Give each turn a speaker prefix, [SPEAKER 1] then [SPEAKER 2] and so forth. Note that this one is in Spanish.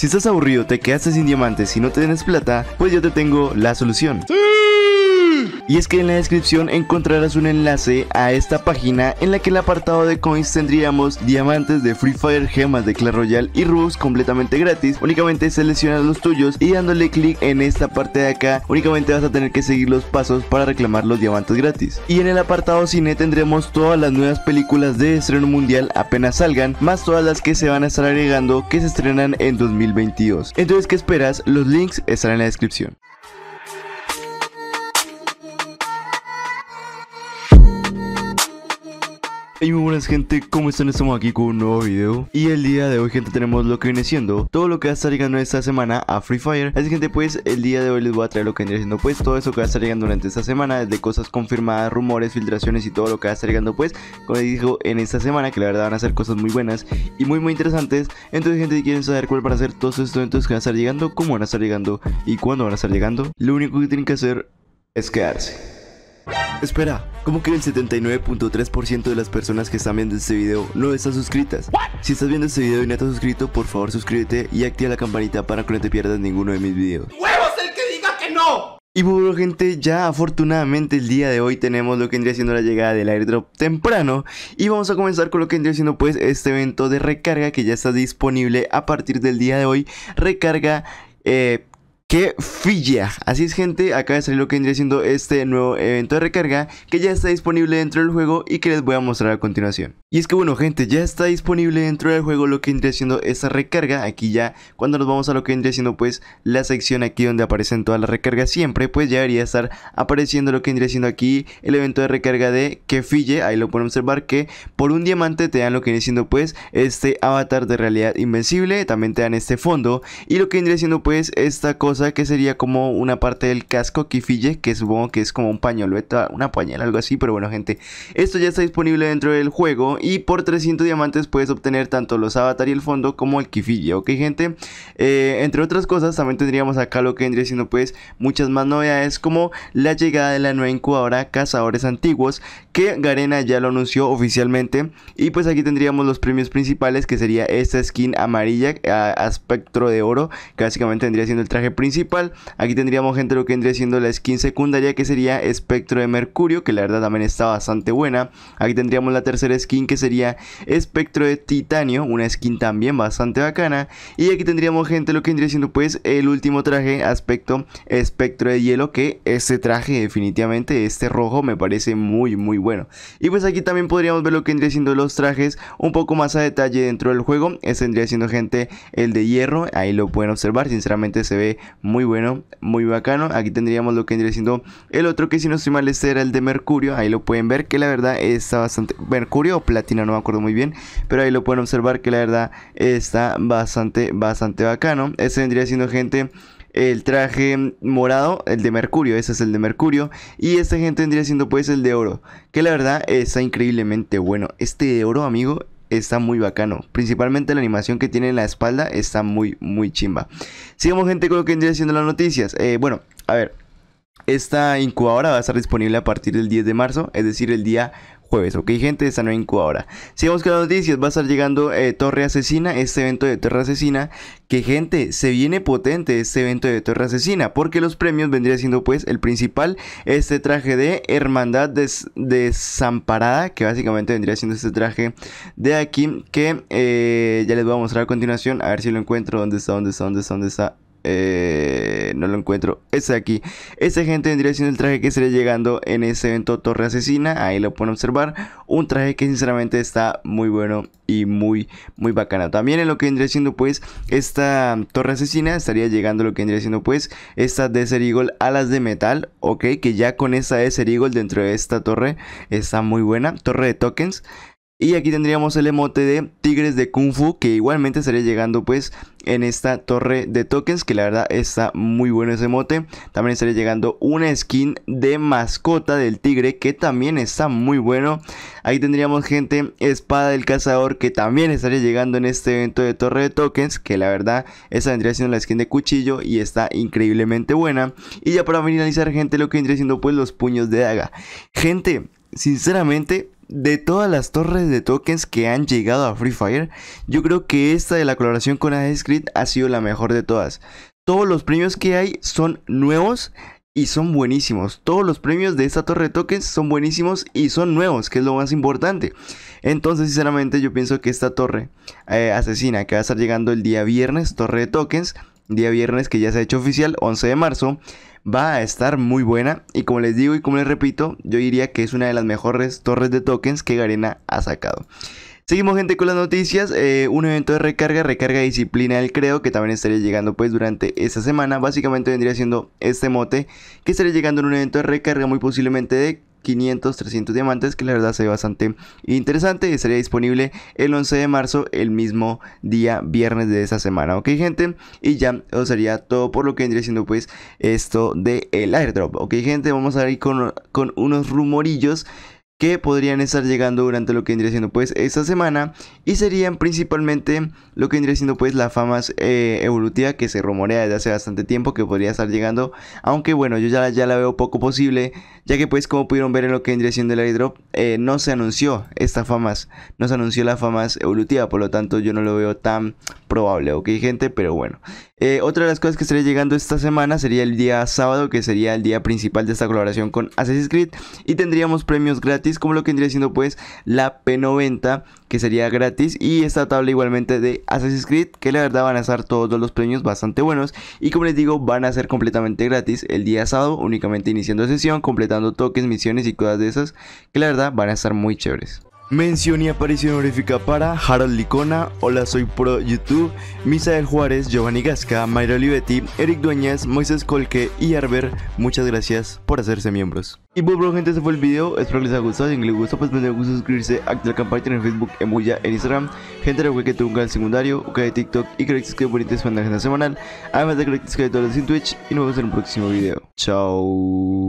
[SPEAKER 1] Si estás aburrido, te quedaste sin diamantes y no tienes plata, pues yo te tengo la solución. Y es que en la descripción encontrarás un enlace a esta página en la que en el apartado de coins tendríamos diamantes de Free Fire, gemas de Clash Royale y Rubs completamente gratis. Únicamente seleccionas los tuyos y dándole clic en esta parte de acá únicamente vas a tener que seguir los pasos para reclamar los diamantes gratis. Y en el apartado cine tendremos todas las nuevas películas de estreno mundial apenas salgan, más todas las que se van a estar agregando que se estrenan en 2022. Entonces, ¿qué esperas? Los links estarán en la descripción. Y muy buenas gente, ¿cómo están? Estamos aquí con un nuevo video Y el día de hoy gente tenemos lo que viene siendo Todo lo que va a estar llegando esta semana a Free Fire Así gente pues el día de hoy les voy a traer lo que viene siendo pues Todo eso que va a estar llegando durante esta semana Desde cosas confirmadas, rumores, filtraciones y todo lo que va a estar llegando pues Como les digo en esta semana que la verdad van a ser cosas muy buenas Y muy muy interesantes Entonces gente si quieren saber cuál va a ser todos estos eventos que van a estar llegando Cómo van a estar llegando y cuándo van a estar llegando Lo único que tienen que hacer es quedarse Espera, ¿cómo que el 79.3% de las personas que están viendo este video no están suscritas? Si estás viendo este video y no estás suscrito, por favor suscríbete y activa la campanita para que no te pierdas ninguno de mis videos. ¡Huevos el que diga que no! Y bueno gente, ya afortunadamente el día de hoy tenemos lo que vendría siendo la llegada del airdrop temprano Y vamos a comenzar con lo que vendría siendo pues este evento de recarga que ya está disponible a partir del día de hoy Recarga eh, que Filla. Así es gente, acaba de salir lo que vendría siendo este nuevo evento de recarga que ya está disponible dentro del juego y que les voy a mostrar a continuación. Y es que bueno gente, ya está disponible dentro del juego lo que vendría siendo esta recarga. Aquí ya cuando nos vamos a lo que vendría siendo pues la sección aquí donde aparecen todas las recargas siempre, pues ya debería estar apareciendo lo que vendría siendo aquí el evento de recarga de que Fille. Ahí lo pueden observar que por un diamante te dan lo que vendría siendo pues este avatar de realidad invencible, también te dan este fondo y lo que vendría siendo pues esta cosa que sería como una parte del casco kifille, que supongo que es como un pañoleta, una pañal, algo así, pero bueno gente, esto ya está disponible dentro del juego y por 300 diamantes puedes obtener tanto los avatar y el fondo como el kifille, ok gente, eh, entre otras cosas también tendríamos acá lo que vendría siendo pues muchas más novedades como la llegada de la nueva incubadora Cazadores Antiguos, que Garena ya lo anunció oficialmente y pues aquí tendríamos los premios principales que sería esta skin amarilla a, espectro de oro, que básicamente tendría siendo el traje principal Aquí tendríamos gente lo que vendría siendo la skin secundaria que sería Espectro de Mercurio, que la verdad también está bastante buena. Aquí tendríamos la tercera skin que sería Espectro de Titanio, una skin también bastante bacana. Y aquí tendríamos gente lo que vendría siendo pues el último traje aspecto Espectro de Hielo, que este traje definitivamente, este rojo me parece muy muy bueno. Y pues aquí también podríamos ver lo que vendría siendo los trajes un poco más a detalle dentro del juego. Este vendría siendo gente el de hierro, ahí lo pueden observar, sinceramente se ve muy bueno, muy bacano. Aquí tendríamos lo que vendría siendo el otro que si no estoy mal este era el de Mercurio. Ahí lo pueden ver que la verdad está bastante... Mercurio o Platina, no me acuerdo muy bien. Pero ahí lo pueden observar que la verdad está bastante, bastante bacano. Este vendría siendo gente el traje morado, el de Mercurio, ese es el de Mercurio. Y esta gente vendría siendo pues el de oro, que la verdad está increíblemente bueno. Este de oro, amigo, está muy bacano. Principalmente la animación que tiene en la espalda está muy, muy chimba. Sigamos gente con lo que vendría haciendo las noticias. Eh, bueno, a ver, esta incubadora va a estar disponible a partir del 10 de marzo, es decir, el día jueves, ok gente, esta nueva incubadora. Sigamos con las noticias, va a estar llegando eh, Torre Asesina, este evento de Torre Asesina, que gente, se viene potente este evento de Torre Asesina, porque los premios vendría siendo pues el principal, este traje de Hermandad Desamparada, que básicamente vendría siendo este traje de aquí, que eh, ya les voy a mostrar a continuación, a ver si lo encuentro, dónde está, dónde está, dónde está, dónde está. Eh no lo encuentro, de aquí. Esta gente vendría siendo el traje que estaría llegando en ese evento Torre Asesina, ahí lo pueden observar. Un traje que sinceramente está muy bueno y muy, muy bacana. También en lo que vendría siendo pues esta Torre Asesina, estaría llegando lo que vendría siendo pues esta Desert Eagle Alas de Metal, ok, que ya con esa Desert Eagle dentro de esta torre está muy buena, torre de tokens. Y aquí tendríamos el emote de Tigres de Kung Fu, que igualmente estaría llegando pues en esta torre de tokens, que la verdad está muy bueno ese emote. También estaría llegando una skin de mascota del tigre, que también está muy bueno. Ahí tendríamos gente, espada del cazador, que también estaría llegando en este evento de torre de tokens, que la verdad esa vendría siendo la skin de cuchillo y está increíblemente buena. Y ya para finalizar gente, lo que vendría siendo pues los puños de daga. Gente, sinceramente de todas las torres de tokens que han llegado a Free Fire, yo creo que esta de la colaboración con Creed ha sido la mejor de todas. Todos los premios que hay son nuevos y son buenísimos. Todos los premios de esta torre de tokens son buenísimos y son nuevos, que es lo más importante. Entonces, sinceramente, yo pienso que esta torre eh, asesina que va a estar llegando el día viernes, torre de tokens, día viernes que ya se ha hecho oficial, 11 de marzo, va a estar muy buena. Y como les digo y como les repito, yo diría que es una de las mejores torres de tokens que Garena ha sacado. Seguimos gente con las noticias, eh, un evento de recarga, recarga disciplina del creo que también estaría llegando pues durante esta semana, básicamente vendría siendo este mote que estaría llegando en un evento de recarga muy posiblemente de 500, 300 diamantes, que la verdad se ve bastante interesante y estaría disponible el 11 de marzo, el mismo día viernes de esa semana, ok gente, y ya eso sería todo por lo que vendría siendo pues esto de el airdrop, ok gente, vamos a ir con, con unos rumorillos que podrían estar llegando durante lo que vendría siendo pues esta semana y serían principalmente lo que vendría siendo pues la fama eh, evolutiva que se rumorea desde hace bastante tiempo que podría estar llegando aunque bueno yo ya, ya la veo poco posible ya que pues como pudieron ver en lo que vendría siendo el airdrop eh, no se anunció esta fama, no se anunció la fama evolutiva por lo tanto yo no lo veo tan probable ok gente pero bueno eh, otra de las cosas que estaría llegando esta semana sería el día sábado que sería el día principal de esta colaboración con Assassin's Creed y tendríamos premios gratis como lo que vendría siendo pues la P90, que sería gratis. Y esta tabla igualmente de Assassin's Creed, que la verdad van a estar todos los premios bastante buenos. Y como les digo, van a ser completamente gratis el día sábado, únicamente iniciando sesión, completando toques, misiones y cosas de esas, que la verdad van a estar muy chéveres. Mención y aparición honorífica para Harold Licona, Hola Soy Pro YouTube, Misael Juárez, Giovanni Gasca, Mayra Olivetti, Eric Dueñas, Moisés Colque y Arber. Muchas gracias por hacerse miembros. Y bueno, gente, ese fue el video, espero les haya gustado, si les gustó pues me gusta suscribirse, activar la en Facebook, en en Instagram, gente recuerden que tengo un canal secundario, un canal de TikTok y creo que bonitas para la agenda semanal, además de cracks que todos en Twitch y nos vemos en el próximo video. Chao.